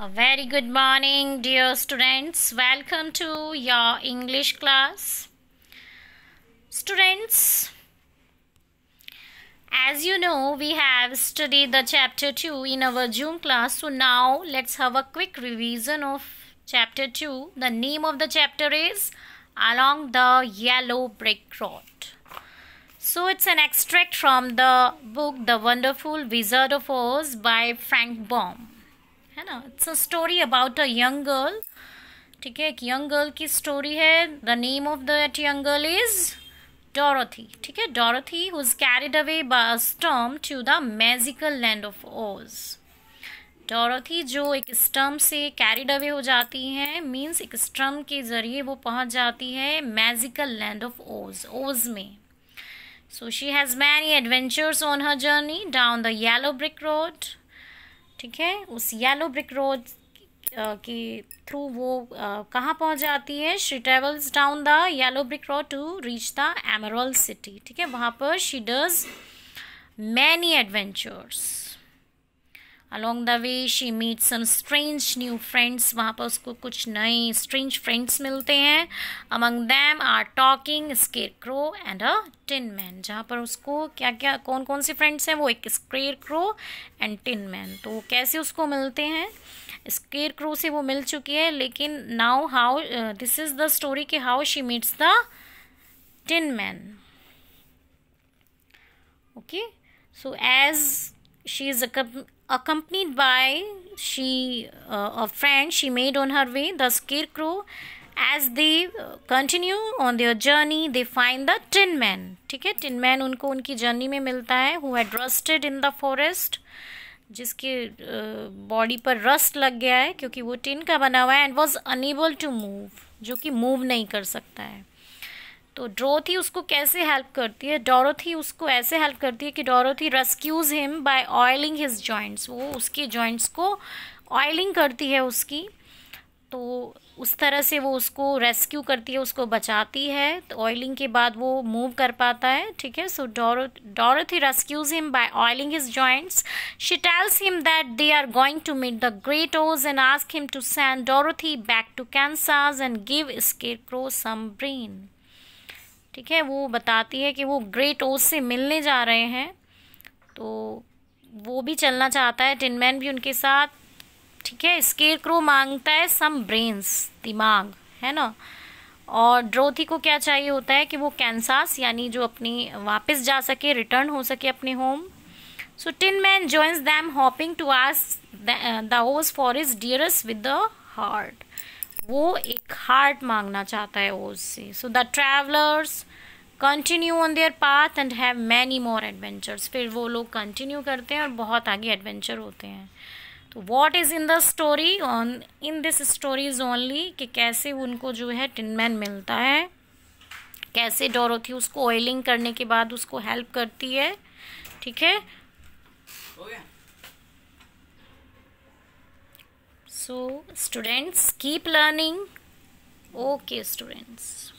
A very good morning, dear students. Welcome to your English class. Students, as you know, we have studied the chapter 2 in our June class. So now let's have a quick revision of chapter 2. The name of the chapter is Along the Yellow Brick Road. So it's an extract from the book The Wonderful Wizard of Oz by Frank Baum. है ना it's a story about a young girl ठीक है एक young girl की story है the name of that young girl is Dorothy ठीक है Dorothy who is carried away by storm to the magical land of Oz Dorothy जो एक Sturm से कैरिड अवे हो जाती हैं मींस एक स्टर्म के ज़रिए वो पहुंच जाती है magical land of Oz Oz में so she has many adventures on her journey down the yellow brick road ठीक है उस येलो ब्रिक रोड के थ्रू वो कहाँ पहुँच जाती है she travels down the yellow brick road to reach the emerald city ठीक है वहाँ पर she does many adventures along the way she meet some strange new friends वहाँ पर उसको कुछ नए स्ट्रेंज फ्रेंड्स मिलते हैं among them are talking scarecrow and a tin man जहाँ पर उसको क्या क्या कौन कौन से फ्रेंड्स हैं वो एक scarecrow and tin man तो वो कैसे उसको मिलते हैं स्केर क्रो से वो मिल चुकी है लेकिन now how this is the story कि how she meets the tin man okay so as she is accompanied by she uh, a friend she made on her way the scarecrow as they continue on their journey they find the tin man ठीक है tin man उनको उनकी journey में मिलता है who had rusted in the forest जिसके body पर rust लग गया है क्योंकि वो टिन का बना हुआ है and was unable to move जो कि मूव नहीं कर सकता है तो ड्रोथी उसको कैसे हेल्प करती है डोरोथी उसको ऐसे हेल्प करती है कि Dorothy rescues him by oiling his joints वो उसके जॉइंट्स को ऑयलिंग करती है उसकी तो उस तरह से वो उसको रेस्क्यू करती है उसको बचाती है तो ऑयलिंग के बाद वो मूव कर पाता है ठीक है so Doro Dorothy rescues him by oiling his joints she tells him that they are going to meet the great Oz and ask him to send Dorothy back to Kansas and give scarecrow some brain ठीक है वो बताती है कि वो great ओस से मिलने जा रहे हैं तो वो भी चलना चाहता है टिनमैन भी उनके साथ ठीक है स्केर क्रो मांगता है सम ब्रेन्स दिमाग है ना और ड्रोथी को क्या चाहिए होता है कि वो कैंसास यानी जो अपनी वापस जा सके रिटर्न हो सके अपने home so tin man joins them hoping to ask the Oz for his dears with the heart वो एक हार्ट मांगना चाहता है ओज से so the travellers continue on their path and have many more adventures फिर वो लोग continue करते हैं और बहुत आगे एडवेंचर होते हैं तो what is in the story on in this story is only कि कैसे उनको जो है टिनमैन मिलता है कैसे डोरोथी उसको ऑयलिंग करने के बाद उसको हेल्प करती है ठीक है so students keep learning okay students